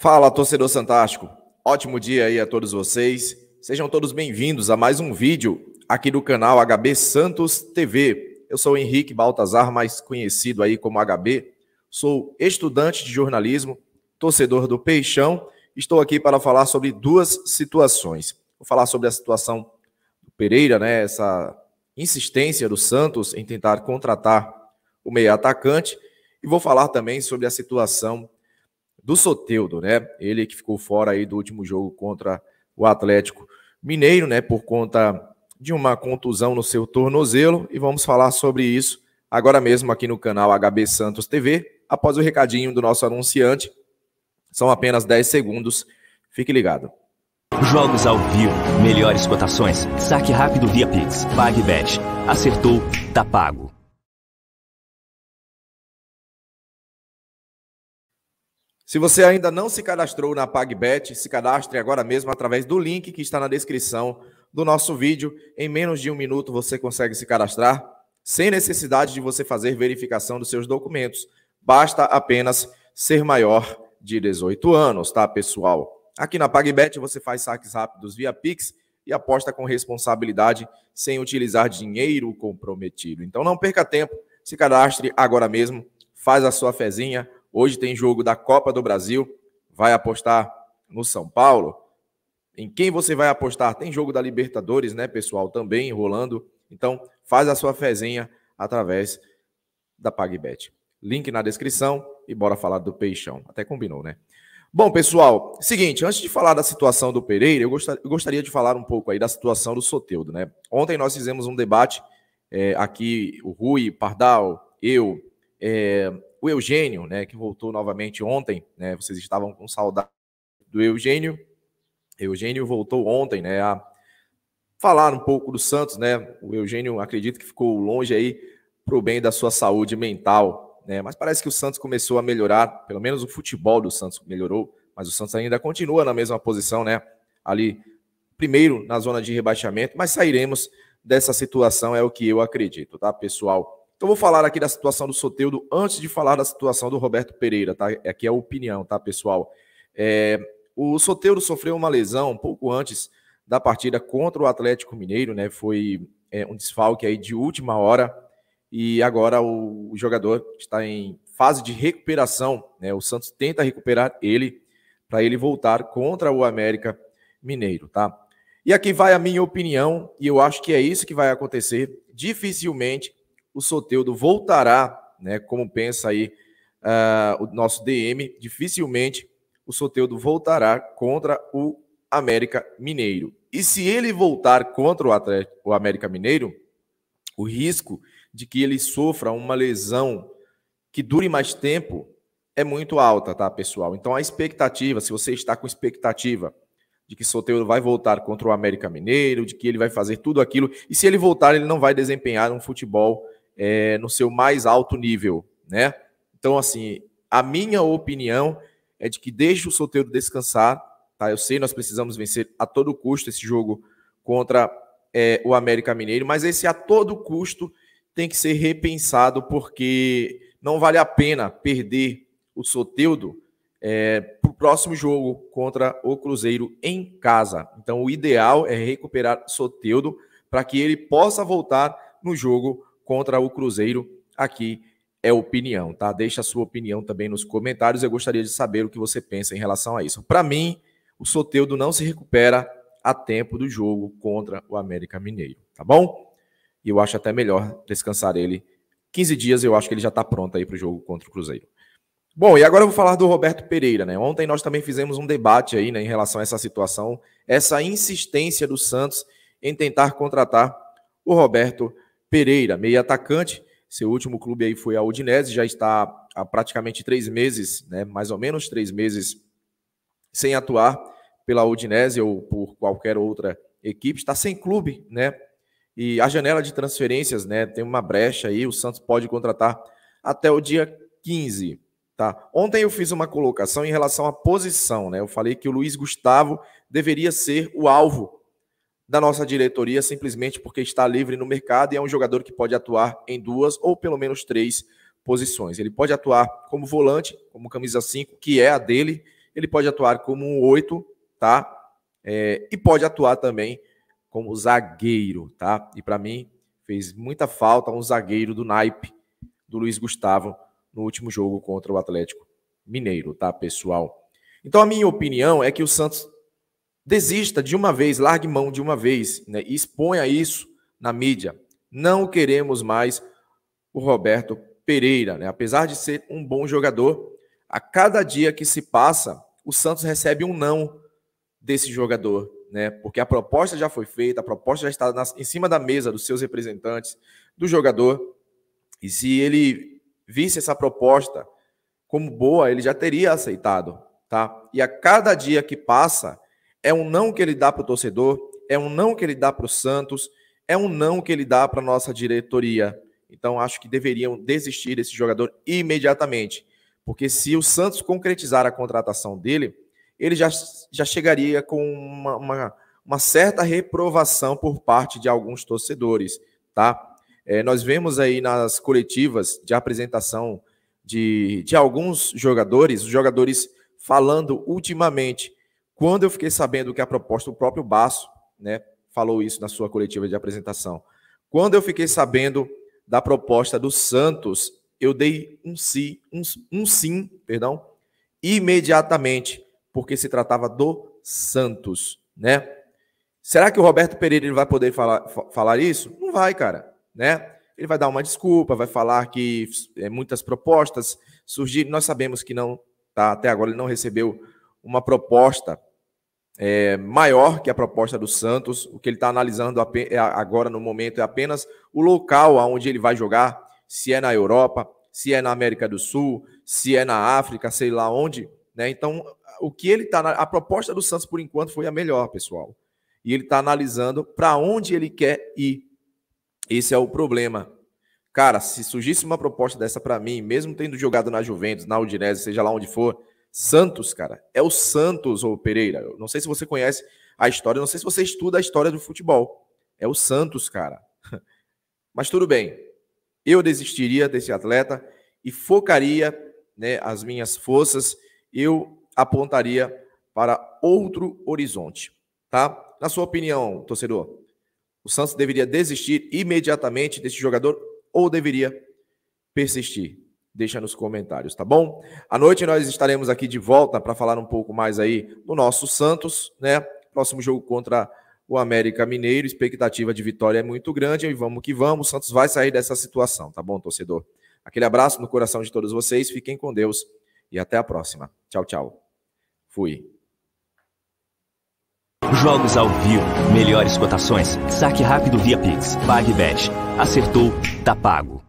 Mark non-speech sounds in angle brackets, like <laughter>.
Fala, torcedor fantástico. Ótimo dia aí a todos vocês. Sejam todos bem-vindos a mais um vídeo aqui do canal HB Santos TV. Eu sou Henrique Baltazar, mais conhecido aí como HB. Sou estudante de jornalismo, torcedor do Peixão. Estou aqui para falar sobre duas situações. Vou falar sobre a situação do Pereira, né, essa insistência do Santos em tentar contratar o meio atacante e vou falar também sobre a situação do Soteudo, né? Ele que ficou fora aí do último jogo contra o Atlético Mineiro, né? Por conta de uma contusão no seu tornozelo. E vamos falar sobre isso agora mesmo aqui no canal HB Santos TV, após o recadinho do nosso anunciante. São apenas 10 segundos. Fique ligado. Jogos ao vivo, melhores cotações, saque rápido via Pix, PagBet. Acertou, tá pago. Se você ainda não se cadastrou na PagBet, se cadastre agora mesmo através do link que está na descrição do nosso vídeo. Em menos de um minuto você consegue se cadastrar sem necessidade de você fazer verificação dos seus documentos. Basta apenas ser maior de 18 anos, tá, pessoal? Aqui na PagBet você faz saques rápidos via Pix e aposta com responsabilidade sem utilizar dinheiro comprometido. Então não perca tempo, se cadastre agora mesmo, faz a sua fezinha, Hoje tem jogo da Copa do Brasil. Vai apostar no São Paulo? Em quem você vai apostar? Tem jogo da Libertadores, né, pessoal? Também rolando. Então, faz a sua fezinha através da PagBet. Link na descrição e bora falar do Peixão. Até combinou, né? Bom, pessoal, seguinte, antes de falar da situação do Pereira, eu, gostaria de falar um pouco aí da situação do Soteudo, né? Ontem nós fizemos um debate é, aqui, o Rui, Pardal, eu, é, o Eugênio, né, que voltou novamente ontem, né, vocês estavam com saudade do Eugênio. Eugênio voltou ontem, né, a falar um pouco do Santos, né? O Eugênio acredito que ficou longe aí pro bem da sua saúde mental, né? Mas parece que o Santos começou a melhorar, pelo menos o futebol do Santos melhorou, mas o Santos ainda continua na mesma posição, né? Ali primeiro na zona de rebaixamento, mas sairemos dessa situação é o que eu acredito, tá, pessoal? Então, vou falar aqui da situação do Soteudo antes de falar da situação do Roberto Pereira, tá? É, aqui é a opinião, tá, pessoal? É, o Soteudo sofreu uma lesão um pouco antes da partida contra o Atlético Mineiro, né? Foi é, um desfalque aí de última hora e agora o, o jogador está em fase de recuperação, né? O Santos tenta recuperar ele para ele voltar contra o América Mineiro, tá? E aqui vai a minha opinião, e eu acho que é isso que vai acontecer. Dificilmente o Soteudo voltará, né? Como pensa aí uh, o nosso DM, dificilmente o Soteudo voltará contra o América Mineiro. E se ele voltar contra o, o América Mineiro, o risco de que ele sofra uma lesão que dure mais tempo é muito alta, tá, pessoal? Então a expectativa, se você está com expectativa de que Soteldo vai voltar contra o América Mineiro, de que ele vai fazer tudo aquilo, e se ele voltar, ele não vai desempenhar um futebol é, no seu mais alto nível, né? Então, assim, a minha opinião é de que deixe o Soteudo descansar, tá? Eu sei nós precisamos vencer a todo custo esse jogo contra é, o América Mineiro, mas esse a todo custo tem que ser repensado porque não vale a pena perder o Soteudo é, para o próximo jogo contra o Cruzeiro em casa. Então, o ideal é recuperar Soteudo para que ele possa voltar no jogo contra o Cruzeiro aqui é opinião, tá? Deixa a sua opinião também nos comentários. Eu gostaria de saber o que você pensa em relação a isso. Para mim, o Soteudo não se recupera a tempo do jogo contra o América Mineiro, tá bom? E eu acho até melhor descansar ele. 15 dias eu acho que ele já está pronto aí para o jogo contra o Cruzeiro. Bom, e agora eu vou falar do Roberto Pereira, né? Ontem nós também fizemos um debate aí, né, em relação a essa situação, essa insistência do Santos em tentar contratar o Roberto Pereira. Pereira, meio atacante. Seu último clube aí foi a Udinese, já está há praticamente três meses, né, mais ou menos três meses, sem atuar pela Udinese ou por qualquer outra equipe. Está sem clube, né? E a janela de transferências, né? Tem uma brecha aí, o Santos pode contratar até o dia 15. Tá. Ontem eu fiz uma colocação em relação à posição, né? Eu falei que o Luiz Gustavo deveria ser o alvo da nossa diretoria simplesmente porque está livre no mercado e é um jogador que pode atuar em duas ou pelo menos três posições. Ele pode atuar como volante, como camisa 5, que é a dele, ele pode atuar como um 8, tá? É, e pode atuar também como zagueiro, tá? E para mim fez muita falta um zagueiro do naipe do Luiz Gustavo no último jogo contra o Atlético Mineiro, tá, pessoal? Então a minha opinião é que o Santos Desista de uma vez, largue mão de uma vez né, e exponha isso na mídia. Não queremos mais o Roberto Pereira. Né? Apesar de ser um bom jogador, a cada dia que se passa, o Santos recebe um não desse jogador. Né? Porque a proposta já foi feita, a proposta já está em cima da mesa dos seus representantes, do jogador. E se ele visse essa proposta como boa, ele já teria aceitado. tá? E a cada dia que passa é um não que ele dá para o torcedor, é um não que ele dá para o Santos, é um não que ele dá para a nossa diretoria. Então, acho que deveriam desistir desse jogador imediatamente. Porque se o Santos concretizar a contratação dele, ele já, já chegaria com uma, uma, uma certa reprovação por parte de alguns torcedores, tá? É, nós vemos aí nas coletivas de apresentação de, de alguns jogadores, os jogadores falando ultimamente quando eu fiquei sabendo que a proposta, o próprio Basso, né, falou isso na sua coletiva de apresentação. Quando eu fiquei sabendo da proposta do Santos, eu dei um sim, um, um sim, perdão, imediatamente, porque se tratava do Santos, né? Será que o Roberto Pereira ele vai poder falar, falar isso? Não vai, cara, né? Ele vai dar uma desculpa, vai falar que é, muitas propostas surgiram. Nós sabemos que não, tá? Até agora ele não recebeu uma proposta é, maior que a proposta do Santos. O que ele está analisando é, agora no momento é apenas o local onde ele vai jogar, se é na Europa, se é na América do Sul, se é na África, sei lá onde. Né? Então, o que ele está. A proposta do Santos, por enquanto, foi a melhor, pessoal. E ele está analisando para onde ele quer ir. Esse é o problema. Cara, se surgisse uma proposta dessa para mim, mesmo tendo jogado na Juventus, na Udinese, seja lá onde for, Santos, cara, é o Santos, ou Pereira. Eu não sei se você conhece a história, não sei se você estuda a história do futebol. É o Santos, cara. <laughs> Mas tudo bem. Eu desistiria desse atleta e focaria né, as minhas forças, eu apontaria para outro horizonte, tá? Na sua opinião, torcedor, o Santos deveria desistir imediatamente desse jogador ou deveria persistir? deixa nos comentários, tá bom? À noite nós estaremos aqui de volta para falar um pouco mais aí do nosso Santos, né? Próximo jogo contra o América Mineiro, expectativa de vitória é muito grande e vamos que vamos, o Santos vai sair dessa situação, tá bom, torcedor? Aquele abraço no coração de todos vocês, fiquem com Deus e até a próxima. Tchau, tchau. Fui. Jogos ao vivo, melhores cotações, saque rápido via Pix, PagBet. Acertou, tá pago.